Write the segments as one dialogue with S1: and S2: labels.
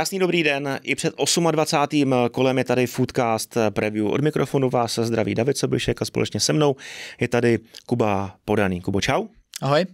S1: Krásný dobrý den, i před 28. kolem je tady Foodcast preview. Od mikrofonu vás zdraví David Sobišek a společně se mnou je tady Kuba Podaný. Kubo, čau. Ahoj.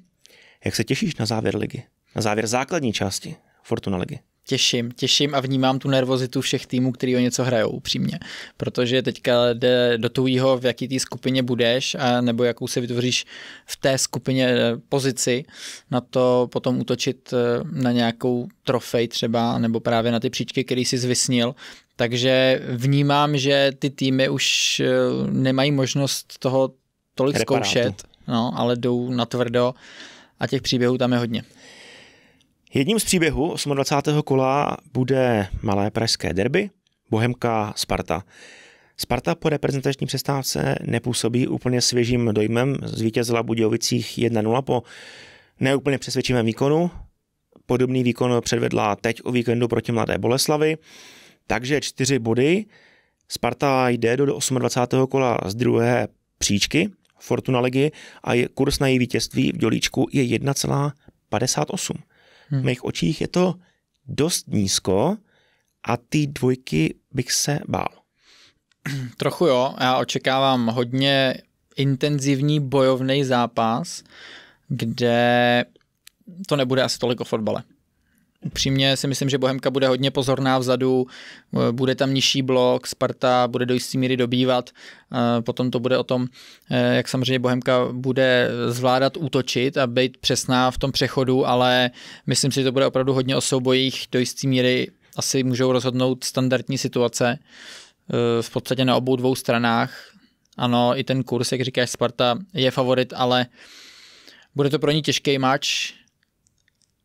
S1: Jak se těšíš na závěr ligy? Na závěr základní části Fortuna ligy? těším, těším a vnímám tu nervozitu všech týmů,
S2: který o něco hrajou upřímně, protože teďka jde do tujího, v jaký té skupině budeš a nebo jakou se vytvoříš v té skupině eh, pozici na to potom útočit eh, na nějakou trofej třeba nebo právě na ty příčky, který si zvisnil, takže vnímám, že ty týmy už eh, nemají možnost toho
S1: tolik Reparátu. zkoušet, no, ale jdou na tvrdo a těch příběhů tam je hodně. Jedním z příběhů 28. kola bude malé pražské derby Bohemka Sparta. Sparta po reprezentační přestávce nepůsobí úplně svěžím dojmem. Zvítězila Budějovicích 1-0 po neúplně přesvědčivém výkonu. Podobný výkon předvedla teď o víkendu proti Mladé Boleslavi. Takže čtyři body. Sparta jde do 28. kola z druhé příčky Fortuna ligy a je, kurz na její vítězství v dělíčku je 1,58. Hmm. V mých očích je to dost nízko a ty dvojky bych se bál.
S2: Trochu jo, já očekávám hodně intenzivní bojovný zápas, kde to nebude asi tolik o fotbale. Upřímně si myslím, že Bohemka bude hodně pozorná vzadu, e, bude tam nižší blok, Sparta bude do jisté míry dobývat, e, potom to bude o tom, e, jak samozřejmě Bohemka bude zvládat útočit a být přesná v tom přechodu, ale myslím si, že to bude opravdu hodně o soubojích, do jisté míry asi můžou rozhodnout standardní situace v podstatě na obou dvou stranách. Ano, i ten kurz, jak říkáš, Sparta je favorit, ale bude to pro ní těžký match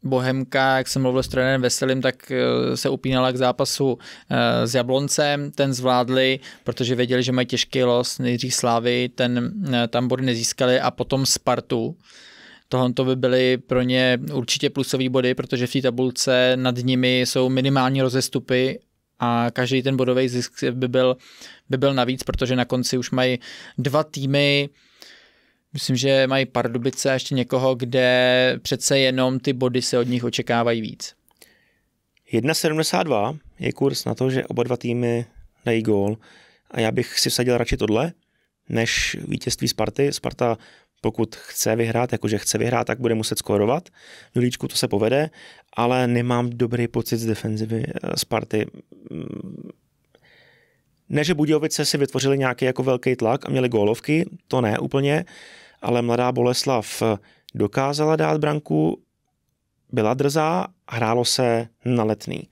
S2: Bohemka, jak jsem mluvil s trenérem Veselým, tak eh, se upínala k zápasu eh, s Jabloncem, ten zvládli, protože věděli, že mají těžký los, nejdřív Slávy, ten eh, tam body nezískali a potom Spartu. Tohle to by byly pro ně určitě plusové body, protože v té tabulce nad nimi jsou minimální rozestupy a každý ten bodový zisk by byl, by byl navíc, protože na konci už mají dva týmy, Myslím, že mají Pardubice a ještě někoho, kde přece jenom ty body se
S1: od nich očekávají víc. 1,72 je kurz na to, že oba dva týmy dají gól a já bych si vsadil radši tohle, než vítězství Sparty. Sparta pokud chce vyhrát, jakože chce vyhrát, tak bude muset skórovat. Julíčku to se povede, ale nemám dobrý pocit z defenzivy eh, Sparty. Mm. Ne, že Budějovice si vytvořili nějaký jako velký tlak a měli gólovky, to ne úplně, ale mladá Boleslav eh, dokázala dát branku, byla drzá, hrálo se na letný.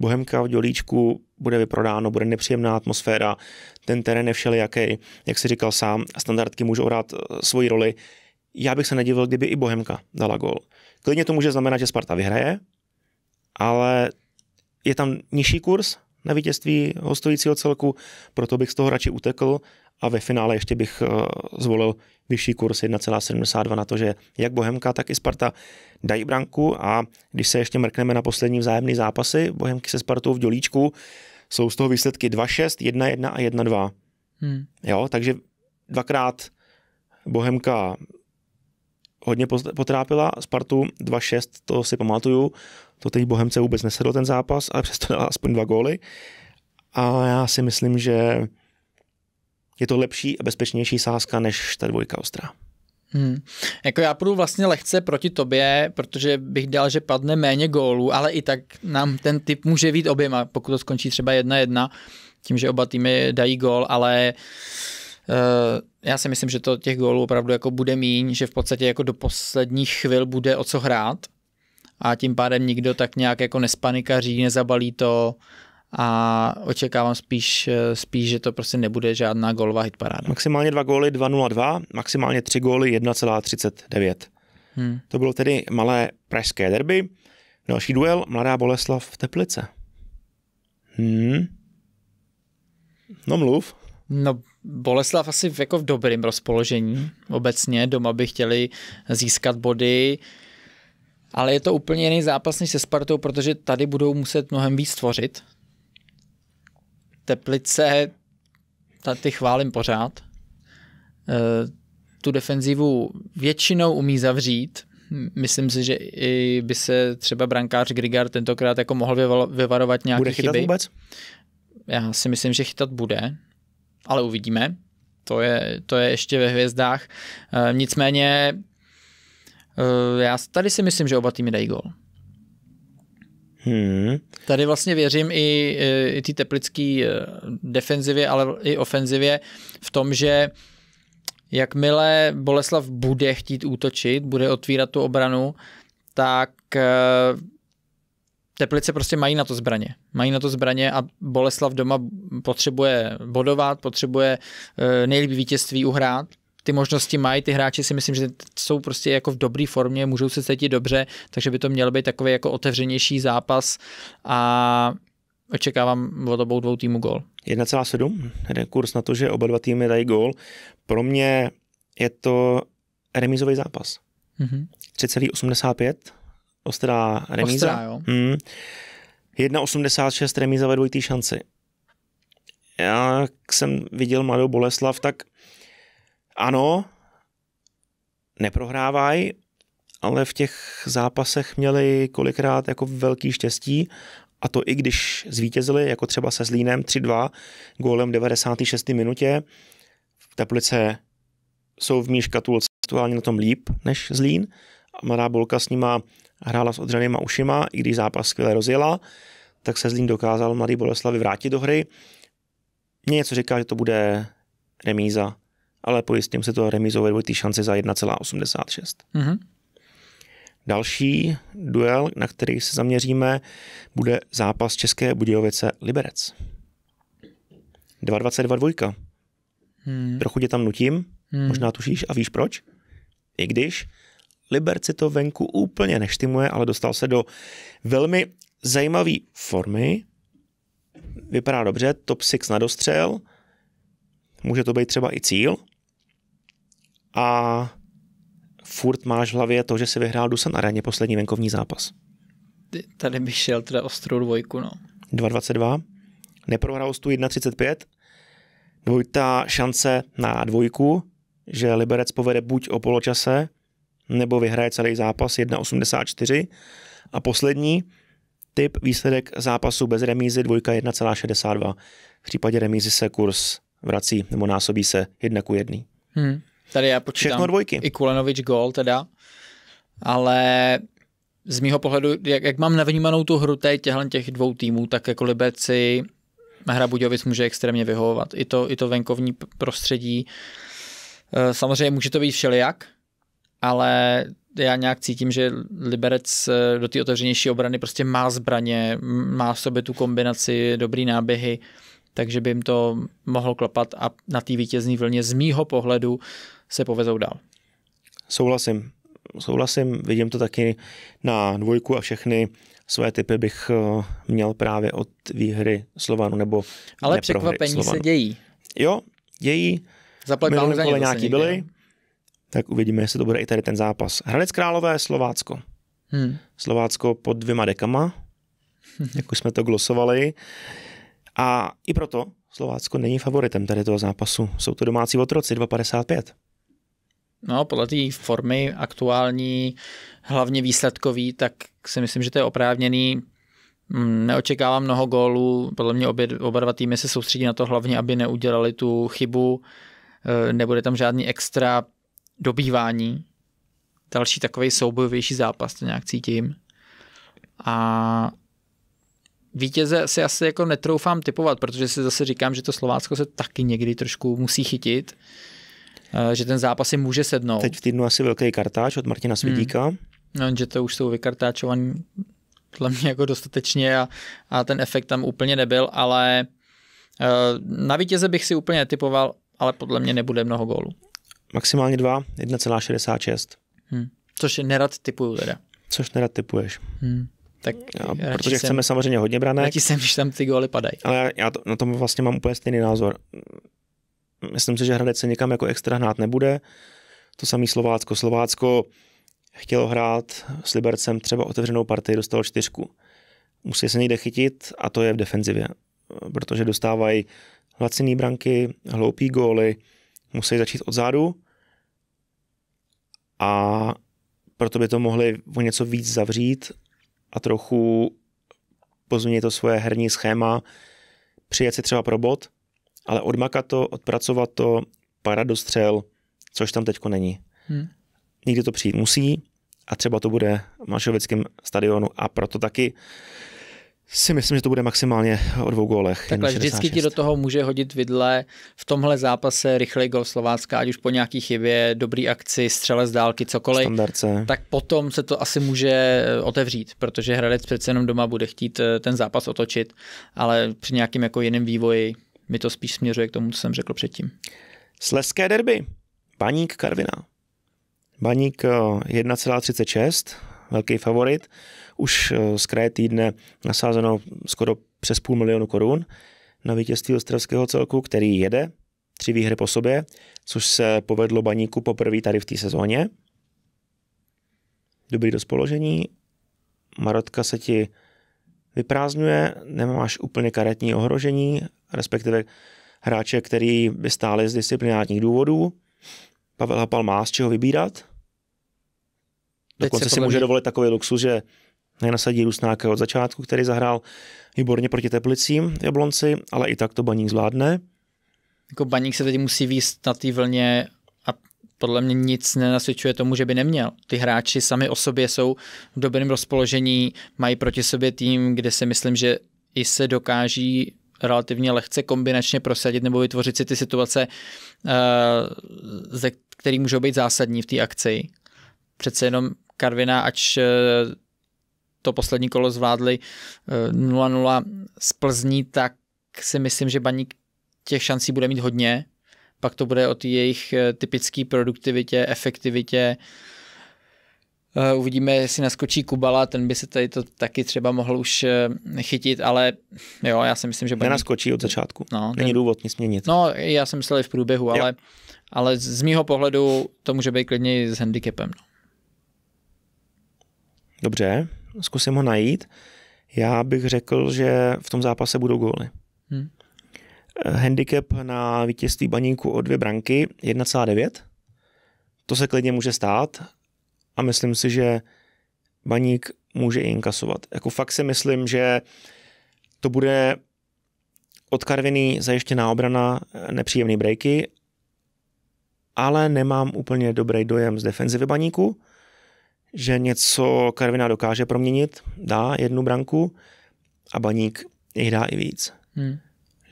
S1: Bohemka v Dělíčku bude vyprodáno, bude nepříjemná atmosféra, ten terén je všelijaký, jak si říkal sám, standardky můžou hrát eh, svoji roli. Já bych se nedivil, kdyby i Bohemka dala gol. Klidně to může znamenat, že Sparta vyhraje, ale je tam nižší kurz, na vítězství hostujícího celku, proto bych z toho radši utekl a ve finále ještě bych eh, zvolil vyšší kurz 1,72 na to, že jak Bohemka, tak i Sparta dají branku a když se ještě mrkneme na poslední vzájemné zápasy Bohemky se Spartou v Dělíčku, jsou z toho výsledky 2-6, 1-1 a 1-2. Hmm. Jo, takže dvakrát Bohemka hodně potrápila Spartu 2-6, to si pamatuju. To teď Bohemce vůbec nesedlo ten zápas, ale přesto dala aspoň dva góly. A já si myslím, že je to lepší a bezpečnější sázka než ta dvojka ostrá. Hmm.
S2: Jako já půjdu vlastně lehce proti tobě, protože bych dal, že padne méně gólů, ale i tak nám ten typ může být oběma, pokud to skončí třeba jedna jedna, tím, že oba týmy dají gól, ale uh, Eh, já si myslím, že to těch gólů opravdu jako bude míň, že v podstatě jako do posledních chvil bude o co hrát a tím pádem nikdo tak nějak jako nespanikaří, nezabalí to a očekávám
S1: spíš, eh, spíš, že to prostě nebude žádná gólová hitparáda. Maximálně dva góly 2-0-2, maximálně tři góly 1,39. Hmm. To bylo tedy malé pražské derby. Další duel, Mladá Boleslav v Teplice. Hmm. No mluv. No, Boleslav asi v jako v dobrém rozpoložení
S2: obecně. Doma by chtěli získat body, ale je to úplně jiný zápas než se Spartou, protože tady budou muset mnohem víc tvořit. Teplice, ty chválím pořád. Eh, tu defenzivu většinou umí zavřít, myslím si, že i by se třeba brankář Grigar tentokrát jako mohl vyvarovat nějaké chyby. Bude chytat chyby. vůbec? Já si myslím, že chytat bude ale uvidíme. To je, to je ještě ve hvězdách. E, nicméně e, já tady si myslím, že oba týmy dají gol. Hmm. Tady vlastně věřím i, eh, i té teplické defenzivě, ale i ofenzivě v tom, že jakmile Boleslav bude chtít útočit, bude otvírat tu obranu, tak Teplice prostě mají na to zbraně. Mají na to zbraně a Boleslav doma potřebuje bodovat, potřebuje eh, nejlíp vítězství uhrát. Ty možnosti mají, ty hráči si myslím, že jsou prostě jako v dobré formě, můžou se cítit dobře, takže by to měl být takový jako otevřenější zápas a očekávám od obou dvou týmů
S1: gol. 1,7, jeden kurz na to, že oba dva týmy dají gol. Pro mě je to remizový zápas. Mm-hmm. 3,85 Ostrá remíza. Ostrá, jo. Mm. 1,86 remíza ve dvojitý šanci. Já, jsem viděl Mladou Boleslav, tak ano, neprohrávaj ale v těch zápasech měli kolikrát jako velký štěstí a to i když zvítězili, jako třeba se Zlínem 3-2, gólem v 96. minutě. V Teplice jsou v Míškatulce aktuálně na tom líp než Zlín a Mladá Bolka s nima hrála s odřenýma ušima, i když zápas skvěle rozjela, tak se Zlín dokázal mladý Boleslavy vrátit do hry. Mně něco říká, že to bude remíza, ale pojistím se to remízové dvojitý šance za 1,86. Mm-hmm. Další duel, na který se zaměříme, bude zápas České Budějovice Liberec. 2,22 dvojka. Hmm. Trochu tě tam nutím, hmm. možná tušíš a víš proč? I když Liberci to venku úplně neštimuje, ale dostal se do velmi zajímavé formy. Vypadá dobře, top 6 nadostřel, Může to být třeba i cíl. A furt máš v hlavě to, že si vyhrál Dusan Areně poslední venkovní zápas.
S2: Tady bych šel teda ostrou dvojku, no.
S1: 2-22. Neprohrál tu 1-35. Dvojta šance na dvojku, že Liberec povede buď o poločase, nebo vyhraje celý zápas 1,84. A poslední typ výsledek zápasu bez remízy dvojka 1,62. V případě remízy se kurz vrací nebo násobí se 1 k 1.
S3: Hmm.
S2: Tady já počítám Všechno dvojky. i Kulenovič gol teda, ale z mýho pohledu, jak, jak mám navnímanou tu hru teď těch dvou týmů, tak jako libeci hra Budějovic může extrémně vyhovovat. I to, i to venkovní prostředí. Eh, samozřejmě může to být všelijak, ale já nějak cítím, že Liberec eh, do té otevřenější obrany prostě má zbraně, má v sobě tu kombinaci, dobrý náběhy, takže by jim to mohlo klopat a na té vítězní vlně z mýho pohledu se
S1: povezou dál. Souhlasím. Souhlasím, vidím to taky na dvojku a všechny své typy bych eh, měl právě od výhry Slovanu nebo Ale překvapení Slovanu. se dějí. Jo, dějí. Zaplatili Minulý nějaký byly. Někde, tak uvidíme, jestli to bude i tady ten zápas. Hradec Králové, Slovácko. Hmm. Slovácko pod dvěma dekama, jak jsme to glosovali. A i proto Slovácko není favoritem tady toho zápasu. Jsou to domácí otroci 2,55.
S2: No, podle té formy aktuální, hlavně výsledkový, tak si myslím, že to je oprávněný. Mm, neočekávám mnoho gólů, podle mě obě, oba dva týmy se soustředí na to hlavně, aby neudělali tu chybu. E, nebude tam žádný extra dobývání. Další takový soubojovější zápas, to nějak cítím. A vítěze si asi jako netroufám typovat, protože si zase říkám, že to Slovácko se taky někdy trošku musí chytit, eh, že ten zápas si
S1: může sednout. Teď v týdnu asi velký kartáč od Martina Svidíka. Hmm.
S2: No, že to už jsou vykartáčovaní podle mě jako dostatečně a, a ten efekt tam úplně nebyl, ale eh, na vítěze bych si úplně typoval, ale podle mě nebude mnoho gólů
S1: maximálně dva, 1,66.
S2: Hmm. Což nerad typuju teda.
S1: Což nerad typuješ. Hmm. Tak já, protože jsem, chceme samozřejmě hodně branek. Ti jsem, když tam ty góly padají. Ale já, já to, na tom vlastně mám úplně stejný názor. Myslím si, že Hradec se někam jako extra hnát nebude. To samé Slovácko. Slovácko chtělo hrát s Libercem třeba otevřenou partii, dostalo čtyřku. Musí se někde chytit a to je v defenzivě, protože dostávají laciný branky, hloupý góly, musí začít od zádu a proto by to mohli o něco víc zavřít a trochu pozměnit to svoje herní schéma, přijet si třeba pro bod, ale odmakat to, odpracovat to, para do střel, což tam teďko není. Hmm. Někdy to přijít musí a třeba to bude v Mašovickém stadionu a proto taky si myslím, že to bude maximálně o dvou gólech. Takhle vždycky ti
S2: do toho může hodit vidle v tomhle zápase rychlej gol Slovácka, ať už po nějaký chybě, dobrý akci, střele z dálky, cokoliv, Standardce. tak potom se to asi může eh, otevřít, protože Hradec přece jenom doma bude chtít eh, ten zápas otočit, ale při nějakým jako jiném vývoji
S1: mi to spíš směřuje k tomu, co jsem řekl předtím. Sleské derby. Baník Karviná. Baník 1,36, eh, velký favorit už eh, z kraje týdne nasázeno skoro přes půl milionu korun na vítězství ostravského celku, který jede tři výhry po sobě, což se povedlo baníku poprvé tady v té sezóně. Dobrý rozpoložení. Marotka se ti vyprázdňuje, nemáš úplně karetní ohrožení, respektive hráče, který by stály z disciplinárních důvodů. Pavel Hapal má z čeho vybírat. Dokonce si může mě... dovolit takový luxus, že Nenasadí Rusnáka od začátku, který zahrál výborně proti Teplicím v Jablonci, ale i tak to Baník zvládne. Jako Baník se teď musí výst na té vlně a
S2: podle mě nic nenasvědčuje tomu, že by neměl. Ty hráči sami o sobě jsou v dobrém rozpoložení, mají proti sobě tým, kde si myslím, že i se dokáží relativně lehce kombinačně prosadit nebo vytvořit si ty situace, eh, které můžou být zásadní v té akci. Přece jenom Karvina, ač eh, to poslední kolo zvládli 0-0 eh, z Plzní, tak si myslím, že Baník těch šancí bude mít hodně. Pak to bude o té jejich eh, typické produktivitě, efektivitě. Eh, uvidíme, jestli naskočí Kubala, ten by se tady to taky třeba mohl už chytit, ale jo, já si myslím, že... Baník... Nenaskočí od
S1: začátku, no, není důvod nic měnit.
S2: No, já jsem myslel i v průběhu, ale, ale z mýho pohledu to může být klidně s handicapem. No.
S1: Dobře, zkusím ho najít. Já bych řekl, že v tom zápase budou góly. Hmm. Handicap na vítězství baníku o dvě branky 1,9. To se klidně může stát a myslím si, že baník může i inkasovat. Jako fakt si myslím, že to bude od Karviny zajištěná obrana, nepříjemný breaky, ale nemám úplně dobrý dojem z defenzivy baníku že něco Karviná dokáže proměnit, dá jednu branku a Baník jich dá i víc. Hmm.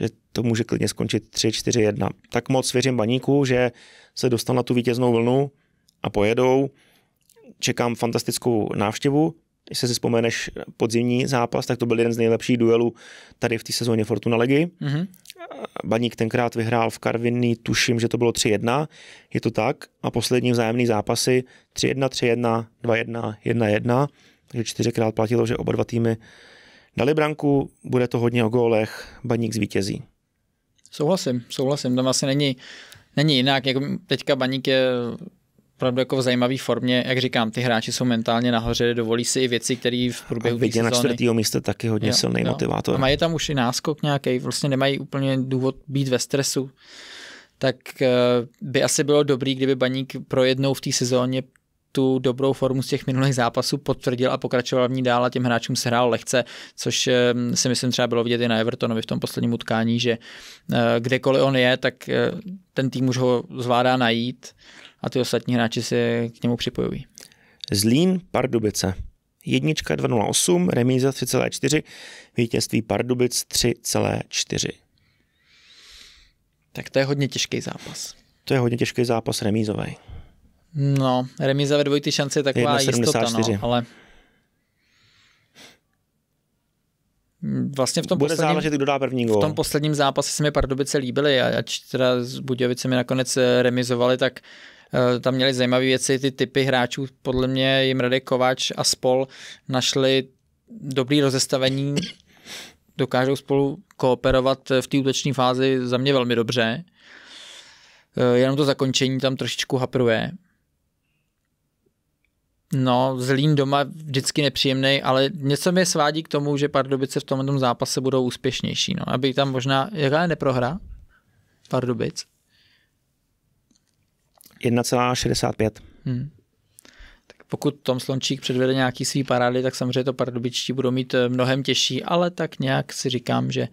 S1: Že to může klidně skončit 3-4-1. Tak moc věřím Baníku, že se dostanu na tu vítěznou vlnu a pojedou. Čekám fantastickou návštěvu, když se si vzpomeneš podzimní zápas, tak to byl jeden z nejlepších duelů tady v té sezóně Fortuna Legy. Mm-hmm. Baník tenkrát vyhrál v Karvinní, tuším, že to bylo 3-1, je to tak. A poslední vzájemný zápasy 3-1, 3-1, 2-1, 1-1. Takže čtyřikrát platilo, že oba dva týmy dali branku, bude to hodně o gólech, Baník zvítězí.
S2: Souhlasím, souhlasím, tam asi vlastně není, není jinak. Jako teďka Baník je opravdu jako v zajímavé formě. Jak říkám, ty hráči jsou mentálně nahoře, dovolí si i věci, které v průběhu a na čtvrtého místě taky hodně jo, silný jo. motivátor. A mají tam už i náskok nějaký, vlastně nemají úplně důvod být ve stresu. Tak eh, by asi bylo dobrý, kdyby Baník pro jednou v té sezóně tu dobrou formu z těch minulých zápasů potvrdil a pokračoval v ní dál a těm hráčům se hrál lehce, což eh, si myslím třeba bylo vidět i na Evertonovi v tom posledním utkání, že eh, kdekoliv on je, tak ten tým už ho zvládá najít a ty
S1: ostatní hráči se k němu připojují. Zlín, Pardubice. Jednička 2.08, remíza 3,4, vítězství Pardubic 3,4. Tak to je hodně těžký zápas. To je hodně těžký zápas remízový.
S2: No, remíza ve dvojité šance je taková 1, jistota, no, ale Vlastně v tom Bude posledním, záležit, kdo dá první gol. V tom posledním zápase se mi Pardubice líbily, ať teda s Budějovice mi nakonec remizovali, tak Eh, tam měli zajímavé věci, ty typy hráčů, podle mě jim Radek Kováč a spol našli dobrý rozestavení, dokážou spolu kooperovat v té útoční fázi za mě velmi dobře. Eh, jenom to zakončení tam trošičku hapruje. No, Zlín doma vždycky nepříjemný, ale něco mě svádí k tomu, že Pardubice v tomto zápase budou úspěšnější. No. Aby tam možná, jaká je neprohra Pardubic?
S1: 1,65. Hmm.
S2: Tak pokud Tom Slončík předvede nějaký svý parády, tak samozřejmě to pardubičtí budou mít eh, mnohem těžší, ale tak nějak si říkám, že eh,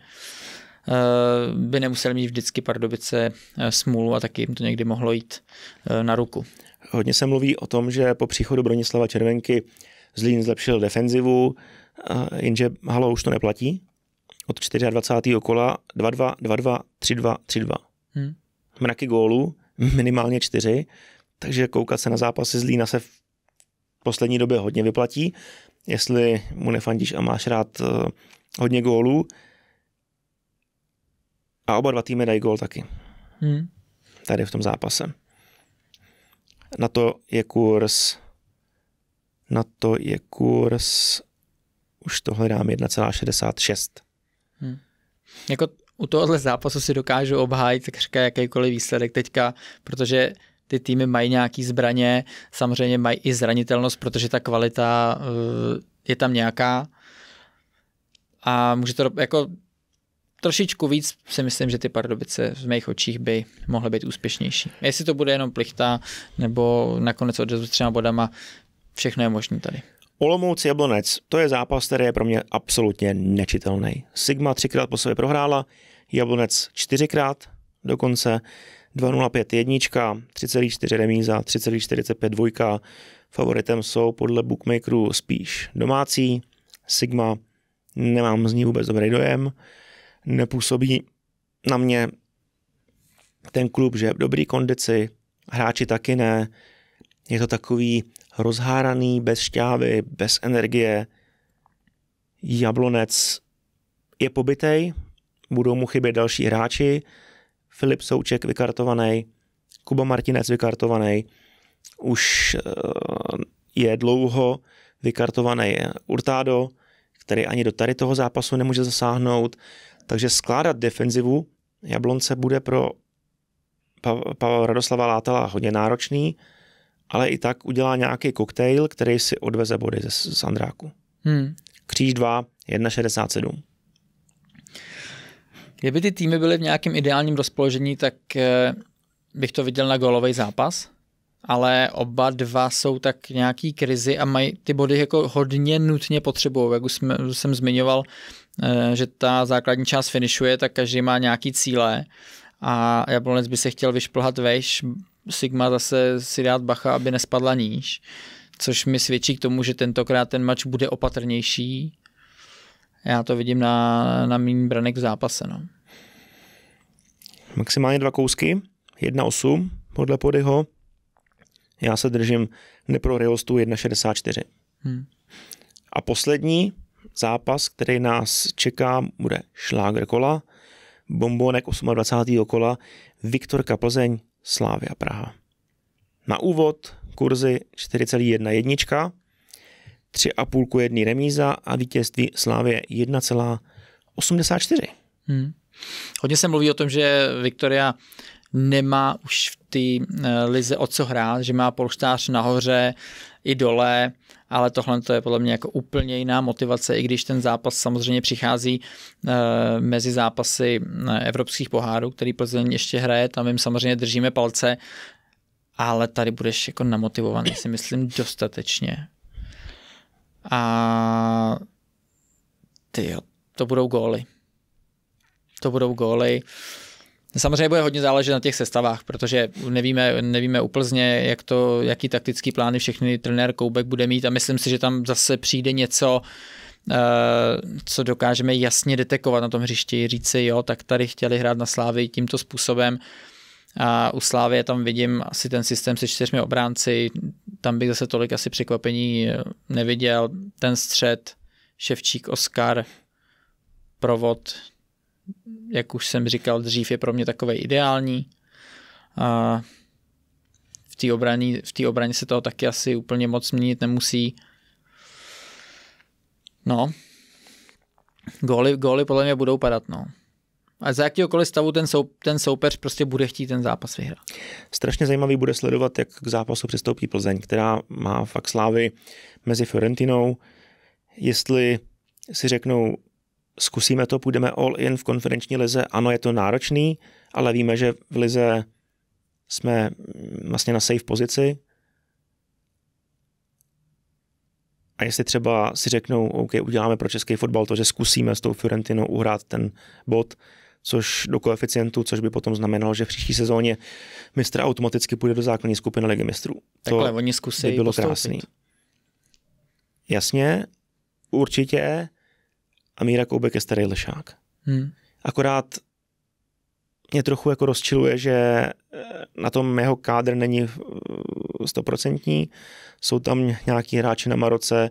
S2: by nemusel mít vždycky Pardubice eh, smůlu a taky jim to někdy mohlo jít na ruku.
S1: Hodně se mluví o tom, že po příchodu Bronislava Červenky Zlín zlepšil defenzivu, jenže Halo už to neplatí. Od 24. kola 2-2, 2-2, 3-2, 3-2. Hmm. Mraky gólů, minimálně čtyři, takže koukat se na zápasy Lína se v poslední době hodně vyplatí. Jestli mu nefandíš a máš rád eh, hodně gólů, a oba dva týmy dají gól taky. Hmm. Tady v tom zápase. Na to je kurz na to je kurz už to hledám 1,66.
S3: Hmm.
S2: Jako u tohohle zápasu si dokážu obhájit takřka jakýkoliv výsledek teďka, protože ty týmy mají nějaký zbraně, samozřejmě mají i zranitelnost, protože ta kvalita eh, je tam nějaká. A může to jako trošičku víc si myslím, že ty Pardubice v mých očích by mohly být úspěšnější. Jestli to bude jenom plichta, nebo nakonec odjezdu třeba bodama, všechno je možné tady.
S1: Olomouc Jablonec, to je zápas, který je pro mě absolutně nečitelný. Sigma třikrát po sobě prohrála, Jablonec čtyřikrát dokonce, 2.05 jednička, 3,4 remíza, 3,45 dvojka. Favoritem jsou podle bookmakerů spíš domácí. Sigma, nemám z ní vůbec dobrý dojem, nepůsobí na mě ten klub, že je v dobrý kondici, hráči taky ne, je to takový rozháraný, bez šťávy, bez energie. Jablonec je pobytej, budou mu chybět další hráči. Filip Souček vykartovaný, Kuba Martinec vykartovaný, už eh, je dlouho vykartovaný Urtádo, který ani do tady toho zápasu nemůže zasáhnout. Takže skládat defenzivu Jablonce bude pro Pavla Radoslava Látala hodně náročný ale i tak udělá nějaký koktejl, který si odveze body ze Sandráku. Hmm. Kříž 2, 1,67. Kdyby ty týmy
S2: byly v nějakém ideálním rozpoložení, tak eh, bych to viděl na golový zápas, ale oba dva jsou tak nějaký krizi a mají ty body jako hodně nutně potřebují. Jak už jsme, jsem zmiňoval, eh, že ta základní část finišuje, tak každý má nějaký cíle a Jablonec by se chtěl vyšplhat vejš, Sigma zase si dát bacha, aby nespadla níž, což mi svědčí k tomu, že tentokrát ten mač bude opatrnější. Já to vidím na, na mým branek v zápase. No.
S1: Maximálně dva kousky, 1,8 podle Podyho. Já se držím nepro Realstu 1,64. Hmm. A poslední zápas, který nás čeká, bude šlágr kola, bombonek 28. kola, Viktorka Plzeň Slávia Praha. Na úvod kurzy 4,1 jednička, 3,5 jedný remíza a vítězství Slávě 1,84. Hmm. Hodně
S2: se mluví o tom, že Viktoria nemá už v té eh, lize o co hrát, že má polštář nahoře i dole, ale tohle to je podle mě jako úplně jiná motivace, i když ten zápas samozřejmě přichází eh, mezi zápasy eh, evropských pohárů, který Plzeň ještě hraje, tam jim samozřejmě držíme palce, ale tady budeš jako namotivovaný, si myslím, dostatečně. A ty to budou góly. To budou góly. Uh, Samozřejmě bude hodně záležet na těch sestavách, protože nevíme, nevíme úplně, jak to, jaký taktický plány všechny trenér Koubek bude mít a myslím si, že tam zase přijde něco, eh, co dokážeme jasně detekovat na tom hřišti, říct si, jo, tak tady chtěli hrát na Slávy tímto způsobem. A u Slávy tam vidím asi ten systém se čtyřmi obránci, tam bych zase tolik asi překvapení eh, neviděl. Ten střed, Ševčík, Oskar, provod, jak už jsem říkal dřív, je pro mě takový ideální. A v té obraně, v té obraně se toho taky asi úplně moc měnit nemusí. No, góly, góly podle mě budou padat, no. A za jakýkoliv stavu ten, sou, ten soupeř prostě bude chtít ten zápas vyhrát.
S1: Strašně zajímavý bude sledovat, jak k zápasu přistoupí Plzeň, která má fakt slávy mezi Fiorentinou. Jestli si řeknou, zkusíme to, půjdeme all in v konferenční lize. Ano, je to náročný, ale víme, že v lize jsme mm, vlastně na safe pozici. A jestli třeba si řeknou, OK, uděláme pro český fotbal to, že zkusíme s tou Fiorentinou uhrát ten bod, což do koeficientu, což by potom znamenalo, že v příští sezóně mistr automaticky půjde do základní skupiny ligy mistrů. Takhle to oni zkusí by bylo postoupit. krásný. Jasně, určitě, a Míra Koubek je starý lešák. Hmm. Akorát mě trochu jako rozčiluje, že eh, na tom jeho kádr není eh, stoprocentní. Jsou tam nějaký hráči na Maroce,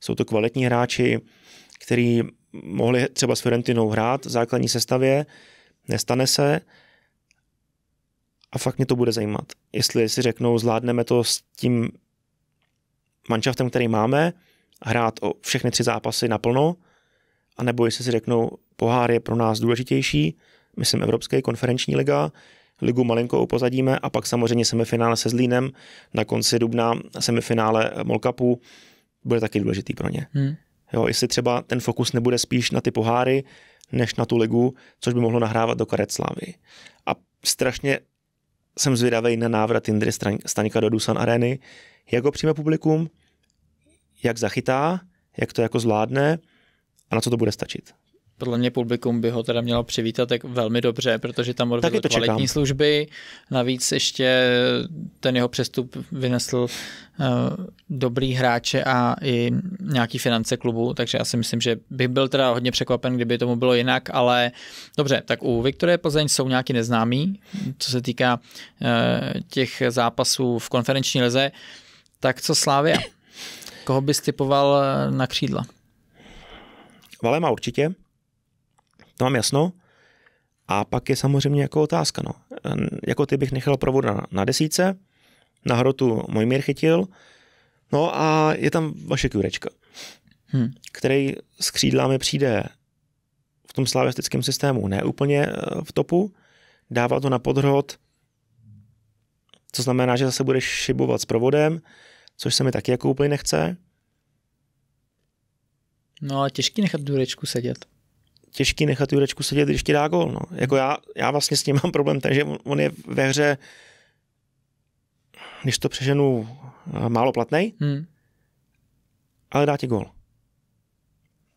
S1: jsou to kvalitní hráči, který mohli třeba s Fiorentinou hrát v základní sestavě, nestane se a fakt mě to bude zajímat. Jestli si řeknou, zvládneme to s tím manšaftem, který máme, hrát o všechny tři zápasy naplno, a nebo jestli si řeknou, pohár je pro nás důležitější, myslím Evropské konferenční liga, ligu malinko upozadíme a pak samozřejmě semifinále se Zlínem na konci dubna semifinále Molkapu bude taky důležitý pro ně. Hmm. Jo, jestli třeba ten fokus nebude spíš na ty poháry, než na tu ligu, což by mohlo nahrávat do karet slávy. A strašně jsem zvědavý na návrat Indry Staňka do Dusan Areny, jak ho přijme publikum, jak zachytá, jak to jako zvládne, a na co to bude stačit?
S2: podle mě publikum by ho teda mělo přivítat tak velmi dobře, protože tam odvedl kvalitní čekám. služby, navíc ještě ten jeho přestup vynesl uh, dobrý hráče a i nějaký finance klubu, takže já si myslím, že bych byl teda hodně překvapen, kdyby tomu bylo jinak, ale dobře, tak u Viktorie Plzeň jsou nějaký neznámí, co se týká uh, těch zápasů v konferenční leze. tak co Slávia? Koho bys typoval eh, na křídla?
S1: Valema určitě, to mám jasno. A pak je samozřejmě jako otázka. No. Jako ty bych nechal provod na, na desíce, na hrotu Mojmír chytil, no a je tam vaše kůrečka, hmm. který s křídlami přijde v tom slavistickém systému ne úplně eh, v topu, dává to na podhrot, co znamená, že zase budeš šibovat s provodem, což se mi taky jako úplně nechce. No a těžký nechat Jurečku sedět. Těžký nechat Jurečku sedět, když ti dá gol. No. Jako já, já vlastně s ním mám problém, takže on je ve hře, když to přeženu, eh, málo platný, hmm. ale dá ti gol.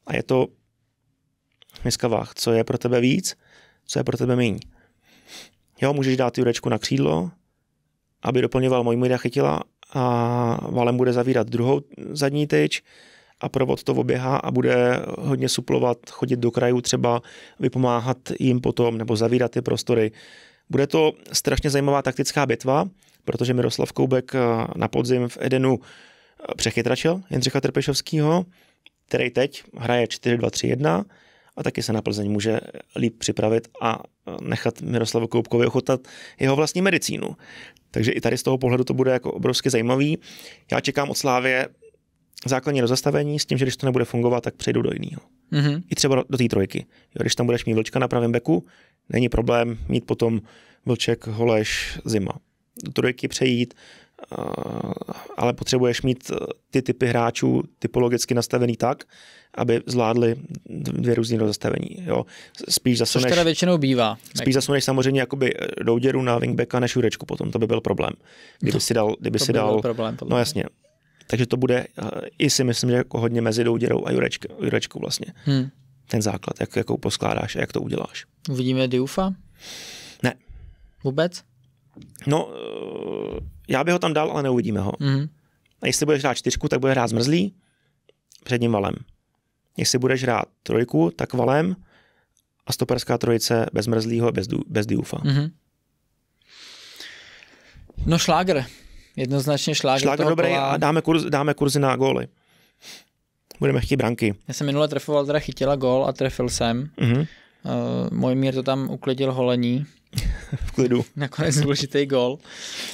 S1: A je to dneska vách, co je pro tebe víc, co je pro tebe méně. Jo, můžeš dát Jurečku na křídlo, aby doplňoval Mojmíra Chytila a Valem bude zavírat druhou zadní tyč, a provod to oběhá a bude hodně suplovat, chodit do krajů třeba, vypomáhat jim potom nebo zavírat ty prostory. Bude to strašně zajímavá taktická bitva, protože Miroslav Koubek eh, na podzim v Edenu eh, přechytračil Jindřicha Trpešovského, který teď hraje 4-2-3-1 a taky se na Plzeň může líp připravit a eh, nechat Miroslavu Koubkovi ochotat jeho vlastní medicínu. Takže i tady z toho pohledu to bude jako obrovsky zajímavý. Já čekám od Slávě základní rozastavení s tím, že když to nebude fungovat, tak přejdu do jiného. Mm-hmm. I třeba do té trojky. Jo, když tam budeš mít vlčka na pravém beku, není problém mít potom vlček, holeš, zima. Do trojky přejít, eh, ale potřebuješ mít eh, ty typy hráčů typologicky nastavený tak, aby zvládli dvě různé rozastavení. Jo. Spíš zasuneš, Což teda
S2: většinou bývá. Spíš
S1: zasuneš samozřejmě jakoby eh, douděru na wingbacka než Jurečku potom, to by byl problém. Kdyby si dal, kdyby to by si by dal, problém, no jasně, takže to bude eh, i si myslím, že jako hodně mezi Douděrou a Jurečkou, Jurečkou vlastně. Hmm. Ten základ, jak, jakou poskládáš a jak to uděláš.
S2: Uvidíme Diufa?
S1: Ne. Vůbec? No, eh, já bych ho tam dal, ale neuvidíme ho. Hmm. A jestli budeš hrát čtyřku, tak bude hrát zmrzlý před ním valem. Jestli budeš hrát trojku, tak valem a stoperská trojice bez mrzlýho, bez, bez Diufa. hmm No šláger, Jednoznačně šláger, šláger dobrý a dáme, kurz, dáme kurzy na góly. Budeme chtít branky.
S2: Já jsem minule trefoval, teda chytila gól a trefil jsem. Mm-hmm. Uh, mír to tam uklidil
S1: holení. v klidu. Nakonec důležitý gól.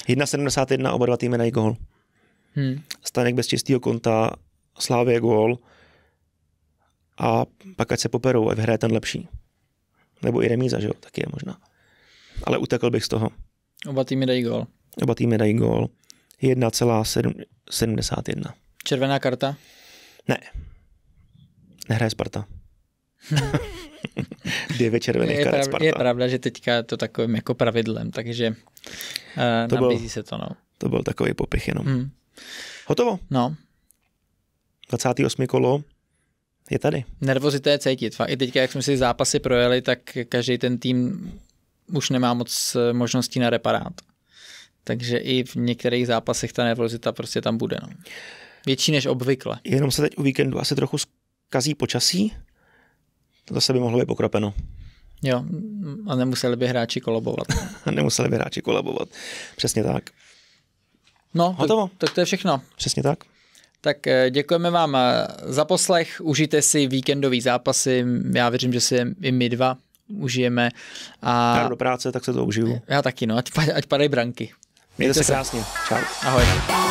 S1: 1,71 oba dva týmy na gól. Hmm. Stanek bez čistého konta, Slávě gól a pak ať se poperou, ať hraje ten lepší. Nebo i remíza, že jo, taky je možná. Ale utekl bych z toho.
S2: Oba týmy dají gól.
S1: Oba týmy dají gól. 1,71.
S2: Červená karta? Ne.
S1: Nehraje Sparta. Dvě červené je pravda, Sparta.
S2: Je pravda, že teďka to takovým jako pravidlem, takže uh, to nabízí byl, se to. No.
S1: To byl takový popich jenom. Hmm. Hotovo. No. 28. kolo je tady.
S2: Nervozita je cítit. I teďka, jak jsme si zápasy projeli, tak každý ten tým už nemá moc eh, možností na reparát takže i v některých zápasech ta nervozita prostě tam bude. No. Větší než obvykle.
S1: Jenom se teď u víkendu asi trochu zkazí počasí, to zase by mohlo být pokropeno.
S2: Jo, a nemuseli by hráči kolabovat.
S1: nemuseli by hráči kolabovat, přesně tak.
S2: No, Hotovo. Tak, tak to je všechno. Přesně tak. Tak eh, děkujeme vám eh, za poslech, užijte si víkendový zápasy, já věřím, že si i my dva užijeme. A... Já do
S1: práce, tak se to užiju.
S2: Já taky, no, ať, ať padají branky. Mějte, Mějte se krásně. Čau. Ahoj.